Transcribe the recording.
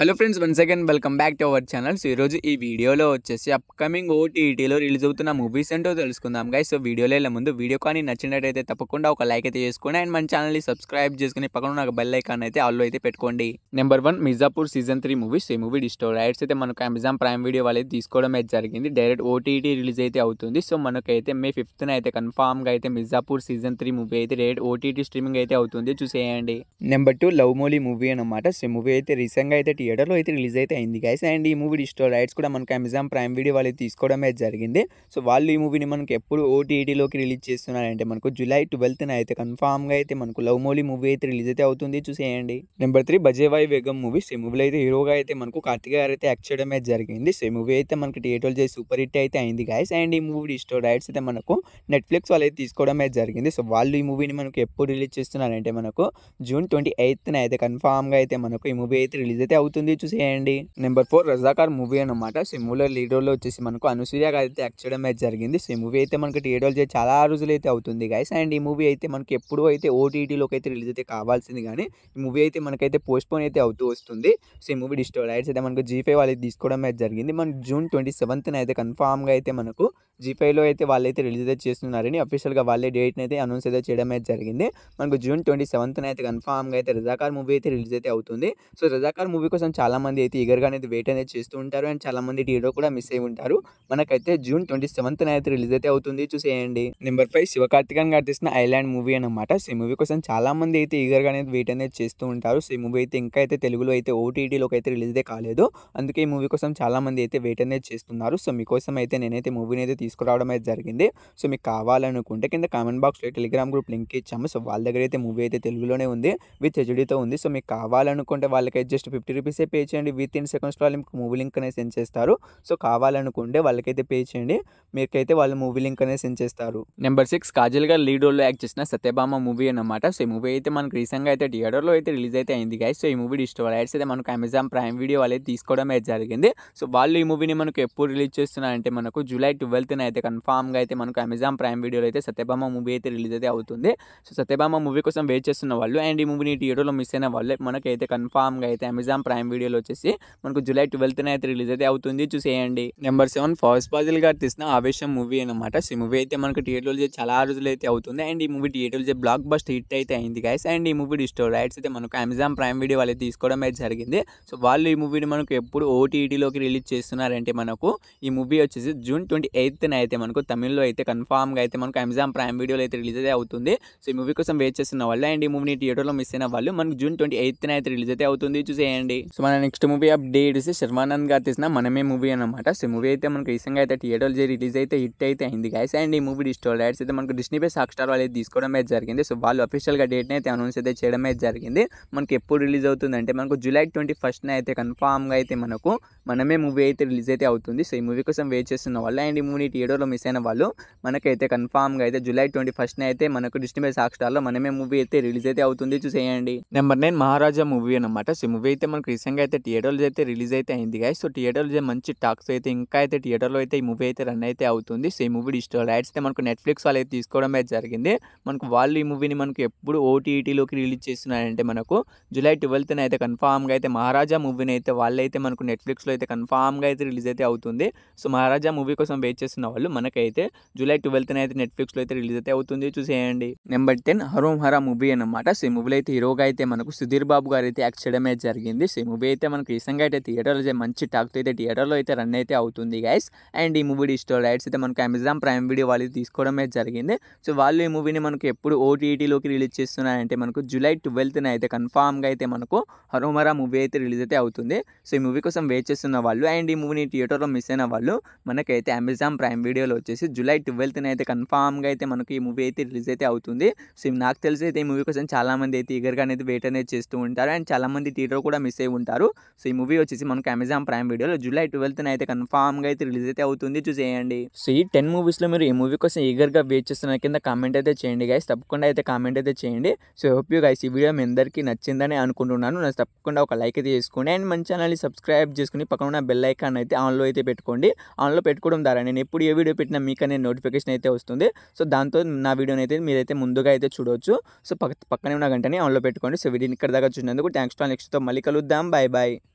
hello friends one second welcome back to our so ఈరోజు ఈ వీడియోలో వచ్చేసి అప్కమింగ్ ఓటీటీలో రిలీజ్ అవుతున్న మూవీస్ ఏంటో తెలుసుకుందాం గైస్ సో వీడియోలో వెళ్ళే ముందు వీడియో కానీ నచ్చినట్టయితే తప్పకుండా ఒక లైక్ అయితే చేసుకోండి అండ్ మన ఛానల్ని సబ్స్క్రైబ్ చేసుకుని పక్కన ఒక బెల్ ఐకాన్ అయితే ఆల్లో అయితే పెట్టుకోండి number one Mirzapur season three movies ఈ మూవీ డిస్టో రైట్స్ అయితే మనకు అమెజాన్ ప్రైమ్ వీడియో వాళ్ళు తీసుకోవడం అయితే జరిగింది డైరెక్ట్ ఓటీటీ రిలీజ్ అయితే అవుతుంది సో మనకైతే మే ఫిఫ్త్న అయితే కన్ఫామ్గా అయితే మిర్జాపూర్ సీజన్ త్రీ మూవీ అయితే డైరెక్ట్ ఓటీటీ స్ట్రీమింగ్ అయితే అవుతుంది చూసేయండి number two love Mouli movie అనమాట సో మూవీ అయితే రీసెంట్గా అయితే థియేటర్లో అయితే రిలీజ్ అయితే అయింది గైస్ అండ్ ఈ మూవీ డిజిటల్ రైట్స్ కూడా మనకి అమెజాన్ ప్రైమ్ వీడియో వాళ్ళు తీసుకోవడమే జరిగింది సో వాళ్ళు ఈ మూవీని మనకి ఎప్పుడు ఓటీటీలోకి రిలీజ్ చేస్తున్నారంటే మనకు జూలై ట్వెల్త్న అయితే కన్ఫామ్గా అయితే మనకు లవ్ మోలీ మూవీ అయితే రిలీజ్ అయితే అవుతుంది చూసేయండి నెంబర్ త్రీ బజేవాయి వేగం మూవీ ఈ మూవీలో అయితే హీరోగా అయితే మనకు కార్తిక్ గారు అయితే యాక్ట్ చేయడమే జరిగింది సో మూవీ అయితే మనకి థియేటర్లు చేసి సూపర్ హిట్ అయితే అయింది గైస్ అండ్ ఈ మూవీ డిజిటల్ రైట్స్ అయితే మనకు నెట్ఫ్లిక్స్ వాళ్ళు అయితే తీసుకోవడమే జరిగింది సో వాళ్ళు ఈ మూవీని మనకు ఎప్పుడు రిలీజ్ చేస్తున్నారంటే మనకు జూన్ ట్వంటీ ఎయిత్న అయితే కన్ఫామ్గా అయితే మనకు ఈ మూవీ అయితే రిలీజ్ అయితే అవుతుంది అవుతుంది చూసేయండి నెంబర్ ఫోర్ రజాకార్ మూవీ అనమాట సో మూవీలో లీడ్ రోల్లో వచ్చేసి మనకు అనుసూయ గారు అయితే యాక్ట్ చేయడం అయితే జరిగింది సో ఈ మూవీ అయితే మనకి థియేటర్లు చేసి చాలా రోజులు అయితే అవుతుంది గైస్ అండ్ ఈ మూవీ అయితే మనకి ఎప్పుడూ అయితే ఓటీటీలోకి అయితే రిలీజ్ అయితే కావాల్సింది కానీ ఈ మూవీ అయితే మనకైతే పోస్ట్పోన్ అయితే అవుతూ వస్తుంది సో ఈ మూవీ డిస్టో రైట్స్ అయితే మనకు జీఫై వాళ్ళు తీసుకోవడం అయితే జరిగింది మనకి జూన్ ట్వంటీ సెవెంత్న అయితే కన్ఫామ్గా అయితే మనకు జీఫైలో అయితే వాళ్ళైతే రిలీజ్ అయితే చేస్తున్నారని అఫీషియల్గా వాళ్ళే డేట్ని అయితే అనౌన్స్ అయితే చేయడం అయితే జరిగింది మనకు జూన్ ట్వంటీ సెవెంత్న అయితే కన్ఫామ్గా అయితే రజాకార్ మూవీ అయితే రిలీజ్ అయితే అవుతుంది సో రజాకార్ మూవీ కోసం చాలామంది అయితే ఈగర్గా అనేది వెయిట్ అనేది చేస్తూ ఉంటారు అండ్ చాలామంది హీరో కూడా మిస్ అయి ఉంటారు మనకైతే జూన్ ట్వంటీ సెవెంత్ అయితే రిలీజ్ అయితే అవుతుంది చూసేయండి నెంబర్ ఫైవ్ శివకార్తికన్ గారు తీసిన ఐలాండ్ మూవీ అనమాట సో ఈ మూవీ కోసం చాలామంది అయితే ఈగర్గా అనేది వెయిట్ అనేది చేస్తూ ఉంటారు సో ఈ మూవీ అయితే ఇంకా అయితే తెలుగులో అయితే ఓటీటీలోకి అయితే రిలీజ్ అయితే కాలేదు అందుకే ఈ మూవీ కోసం చాలామంది అయితే వెయిట్ అనేది చేస్తున్నారు సో మీకోసం అయితే నేనైతే మూవీని అయితే తీసుకురావడం అయితే జరిగింది సో మీకు కావాలనుకుంటే కింద కామెంట్ బాక్స్లో టెలిగ్రామ్ గ్రూప్ లింక్ ఇచ్చాము సో వాళ్ళ దగ్గర అయితే మూవీ అయితే తెలుగులోనే ఉంది విత్ హెచ్డీతో ఉంది సో మీకు కావాలనుకుంటే వాళ్ళకి జస్ట్ ఫిఫ్టీ రూపీస్ రూపీసే పే చేయండి విత్ ఇన్ సెకండ్స్లో వాళ్ళు మీకు మూవీ లింక్ అనేది సెండ్ చేస్తారు సో కావాలనుకుంటే వాళ్ళకైతే పే చేయండి మీకైతే వాళ్ళు మూవీ లింక్ అనేది సెండ్ చేస్తారు నెంబర్ సిక్స్ కాజల్ గారు లీడ్ రోల్లో యాక్ట్ చేసిన సత్యభామ మూవీ అనమాట సో ఈ మూవీ అయితే మనకు రీసెంట్గా అయితే థియేటర్లో అయితే రిలీజ్ అయితే అయింది గాయ సో ఈ మూవీ డిజిటల్ యాడ్స్ అయితే మనకు అమెజాన్ ప్రైమ్ వీడియో వాళ్ళు తీసుకోవడం అయితే జరిగింది సో వాళ్ళు ఈ మూవీని మనకు ఎప్పుడు రిలీజ్ చేస్తున్నారంటే మనకు జూలై ట్వెల్త్న అయితే కన్ఫామ్గా అయితే మనకు అమెజాన్ ప్రైమ్ వీడియోలో అయితే సత్యభామ మూవీ అయితే రిలీజ్ అయితే అవుతుంది సో సత్యభామ మూవీ కోసం వెయిట్ చేస్తున్న వాళ్ళు అండ్ ఈ మూవీని థియేటర్లో మిస్ అయిన వాళ్ళు మనకైతే కన్ఫామ్గా అయితే అమెజాన్ ప్రైమ్ టైం వీడియోలో వచ్చేసి మనకు జూలై ట్వెల్త్న అయితే రిలీజ్ అయితే అవుతుంది చూసేయండి నెంబర్ సెవెన్ ఫాస్ పాజిల్ గారు తీసిన ఆవేశం మూవీ అనమాట సో ఈ మూవీ అయితే మనకు థియేటర్లో చాలా రోజులు అయితే అవుతుంది అండ్ ఈ మూవీ థియేటర్లో బ్లాక్ బస్ట్ హిట్ అయితే అయింది గైస్ అండ్ ఈ మూవీ డిస్టోర్ రైట్స్ అయితే మనకు అమెజాన్ ప్రైమ్ వీడియో వాళ్ళు తీసుకోవడం అయితే జరిగింది సో వాళ్ళు ఈ మూవీని మనకు ఎప్పుడు ఓటీటీలోకి రిలీజ్ చేస్తున్నారంటే మనకు ఈ మూవీ వచ్చేసి జూన్ ట్వంటీ ఎయిత్న అయితే మనకు తమిళ్లో అయితే కన్ఫామ్గా అయితే మనకు అమెజాన్ ప్రైమ్ వీడియోలో అయితే రిలీజ్ అయితే అవుతుంది సో ఈ మూవీ కోసం వెయిట్ చేస్తున్న వాళ్ళు అండ్ ఈ మూవీని థియేటర్లో మిస్ అయిన వాళ్ళు మనకు జూన్ ట్వంటీ ఎయిత్న అయితే రిలీజ్ అయితే అవుతుంది చూసేయండి సో మన నెక్స్ట్ మూవీ అప్డేట్ ఇస్తే శర్మానంద్ గారు తీసిన మనమే మూవీ అనమాట సో మూవీ అయితే మనకు రీసెంట్ అయితే థియేటర్లో రిలీజ్ అయితే హిట్ అయితే అయింది గైస్ అండ్ ఈ మూవీ డిజిటల్ డైట్స్ అయితే మనకు డిస్నీ పే హాట్ వాళ్ళు తీసుకోవడం అయితే జరిగింది సో వాళ్ళు అఫీషియల్గా డేట్ని అయితే అనౌన్స్ అయితే చేయడం అయితే జరిగింది మనకి ఎప్పుడు రిలీజ్ అవుతుందంటే మనకు జూలై ట్వంటీ ఫస్ట్న అయితే కన్ఫామ్గా అయితే మనకు మనమే మూవీ అయితే రిలీజ్ అయితే అవుతుంది సో ఈ మూవీ కోసం వెయిట్ చేస్తున్న వాళ్ళు అండ్ ఈ మూవీ థియేటర్లో మిస్ అయిన వాళ్ళు మనకైతే కన్ఫామ్గా అయితే జూలై ట్వంటీ ఫస్ట్న అయితే మనకు డిస్నీ హాట్ స్టార్లో మనమే మూవీ అయితే రిలీజ్ అయితే అవుతుంది చూసేయండి నెంబర్ నైన్ మహారాజా మూవీ అనమాట సో మూవీ అయితే మనకు రీసెంట్గా అయితే థియేటర్లో అయితే రిలీజ్ అయితే అయింది గాయ సో థియేటర్లో మంచి టాక్స్ అయితే ఇంకా అయితే థియేటర్లో అయితే ఈ మూవీ అయితే రన్ అయితే అవుతుంది సో ఈ మూవీ డిజిటల్ రైట్స్ అయితే మనకు నెట్ఫ్లిక్స్ వాళ్ళు అయితే తీసుకోవడం అయితే జరిగింది మనకు వాళ్ళు ఈ మూవీని మనకు ఎప్పుడు ఓటీఈటీలోకి రిలీజ్ చేస్తున్నారంటే మనకు జూలై ట్వెల్త్న అయితే కన్ఫామ్గా అయితే మహారాజా మూవీని అయితే వాళ్ళైతే మనకు నెట్ఫ్లిక్స్లో అయితే కన్ఫామ్గా అయితే రిలీజ్ అయితే అవుతుంది సో మహారాజా మూవీ కోసం వెయిట్ చేస్తున్న వాళ్ళు మనకైతే జూలై ట్వెల్త్న అయితే నెట్ఫ్లిక్స్లో అయితే రిలీజ్ అయితే అవుతుంది చూసేయండి number ten Harom Hara movie అనమాట సో ఈ మూవీలో అయితే హీరోగా అయితే మనకు సుధీర్ బాబు గారు అయితే యాక్ట్ చేయడమే జరిగింది సో మూవీ అయితే మనకు రీసెంట్గా అయితే థియేటర్లో మంచి టాక్తో అయితే థియేటర్లో అయితే రన్ అయితే అవుతుంది గైస్ అండ్ ఈ మూవీ డిజిటల్ రైట్స్ అయితే మనకు అమెజాన్ ప్రైమ్ వీడియో వాళ్ళు తీసుకోవడం అయితే జరిగింది సో వాళ్ళు ఈ మూవీని మనకు ఎప్పుడు ఓటీటీలోకి రిలీజ్ చేస్తున్నారంటే మనకు జూలై ట్వెల్త్న అయితే కన్ఫామ్గా అయితే మనకు హరోమరా మూవీ అయితే రిలీజ్ అయితే అవుతుంది సో ఈ మూవీ కోసం వెయిట్ చేస్తున్న వాళ్ళు అండ్ ఈ మూవీని థియేటర్లో మిస్ అయిన వాళ్ళు మనకైతే అమెజాన్ ప్రైమ్ వీడియోలో వచ్చేసి జూలై ట్వెల్త్న అయితే కన్ఫామ్గా అయితే మనకు ఈ మూవీ అయితే రిలీజ్ అయితే అవుతుంది సో నాకు తెలిసి అయితే ఈ మూవీ కోసం చాలామంది అయితే ఈగర్గా అనేది వెయిట్ అనేది చేస్తూ ఉంటారు అండ్ చాలామంది థియేటర్ కూడా మిస్ అయి ఉంటారు సో ఈ మూవీ వచ్చేసి మనకు అమెజాన్ ప్రైమ్ వీడియోలో జూలై ట్వెల్త్న అయితే కన్ఫామ్గా అయితే రిలీజ్ అయితే అవుతుంది చూసేయండి సో ఈ టెన్ మూవీస్లో మీరు ఈ మూవీ కోసం ఈగర్గా వెయిట్ చేస్తున్న కింద కామెంట్ అయితే చేయండి గైస్ తప్పకుండా అయితే కామెంట్ అయితే చేయండి సో హోప్ యూ గైస్ ఈ వీడియో మీ అందరికీ నచ్చిందని అనుకుంటున్నాను నాకు తప్పకుండా ఒక లైక్ అయితే చేసుకోండి అండ్ మన ఛానల్ని సబ్స్క్రైబ్ చేసుకుని పక్కన ఉన్న బెల్ ఐకాన్ అయితే ఆన్లో అయితే పెట్టుకోండి ఆన్లో పెట్టుకోవడం ద్వారా నేను ఎప్పుడు ఏ వీడియో పెట్టినా మీకు అనేది నోటిఫికేషన్ అయితే వస్తుంది సో దాంతో నా వీడియోని అయితే మీరైతే ముందుగా అయితే చూడవచ్చు సో పక్క పక్కనే ఉన్న గంటనే ఆన్లో పెట్టుకోండి సో వీడియోని ఇక్కడ దాకా చూసినందుకు థ్యాంక్స్ టు నెక్స్ట్తో మళ్ళీ కలుద్దాం 577